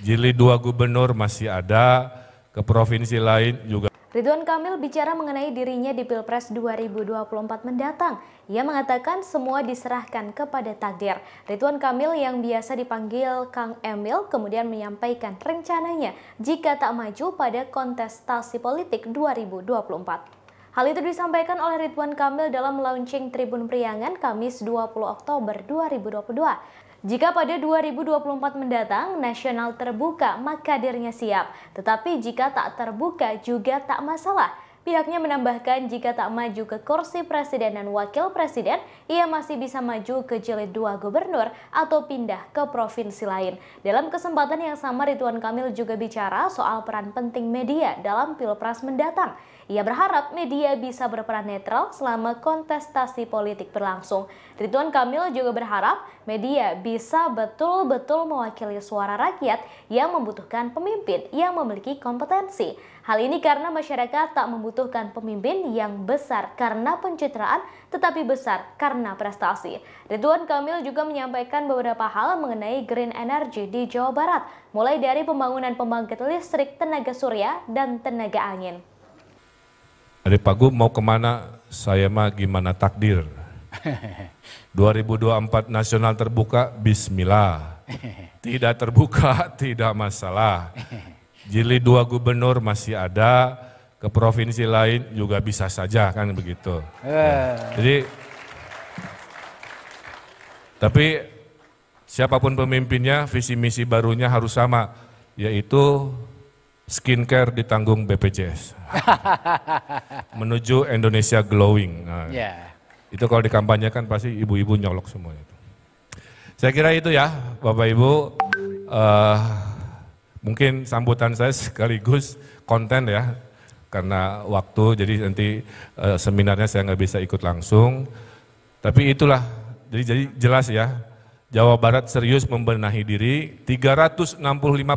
jilid dua gubernur masih ada, ke provinsi lain juga. Ridwan Kamil bicara mengenai dirinya di Pilpres 2024 mendatang. Ia mengatakan semua diserahkan kepada takdir. Ridwan Kamil yang biasa dipanggil Kang Emil kemudian menyampaikan rencananya jika tak maju pada kontestasi politik 2024. Hal itu disampaikan oleh Ridwan Kamil dalam launching Tribun Priangan Kamis 20 Oktober 2022. Jika pada 2024 mendatang nasional terbuka, maka dirinya siap. Tetapi jika tak terbuka juga tak masalah. Pihaknya menambahkan jika tak maju ke kursi presiden dan wakil presiden, ia masih bisa maju ke jilid dua gubernur atau pindah ke provinsi lain. Dalam kesempatan yang sama Ridwan Kamil juga bicara soal peran penting media dalam Pilpres mendatang. Ia berharap media bisa berperan netral selama kontestasi politik berlangsung. Ridwan Kamil juga berharap media bisa betul-betul mewakili suara rakyat yang membutuhkan pemimpin yang memiliki kompetensi. Hal ini karena masyarakat tak membutuhkan membutuhkan pemimpin yang besar karena pencitraan tetapi besar karena prestasi. Ridwan Kamil juga menyampaikan beberapa hal mengenai green energy di Jawa Barat, mulai dari pembangunan pembangkit listrik tenaga surya dan tenaga angin. Dari Pagu mau kemana, saya mah gimana takdir. 2024 nasional terbuka, bismillah. Tidak terbuka, tidak masalah. Jilid dua gubernur masih ada, ke provinsi lain juga bisa saja kan begitu. Ya. Jadi tapi siapapun pemimpinnya visi misi barunya harus sama yaitu skincare ditanggung BPJS. Menuju Indonesia glowing. Nah, ya. Itu kalau dikampanyekan pasti ibu-ibu nyolok semua itu. Saya kira itu ya Bapak Ibu. Uh, mungkin sambutan saya sekaligus konten ya karena waktu jadi nanti e, seminarnya saya nggak bisa ikut langsung. Tapi itulah jadi jadi jelas ya. Jawa Barat serius membenahi diri, 365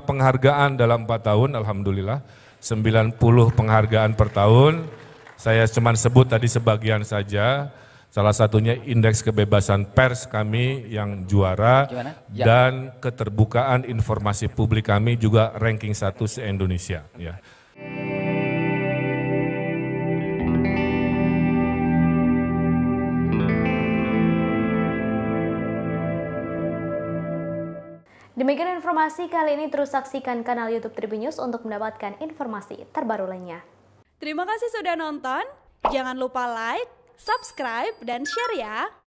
penghargaan dalam 4 tahun alhamdulillah, 90 penghargaan per tahun. Saya cuma sebut tadi sebagian saja. Salah satunya indeks kebebasan pers kami yang juara ya. dan keterbukaan informasi publik kami juga ranking satu se-Indonesia ya. Demikian informasi kali ini terus saksikan kanal YouTube Tribun News untuk mendapatkan informasi terbaru lainnya. Terima kasih sudah nonton. Jangan lupa like, subscribe, dan share ya.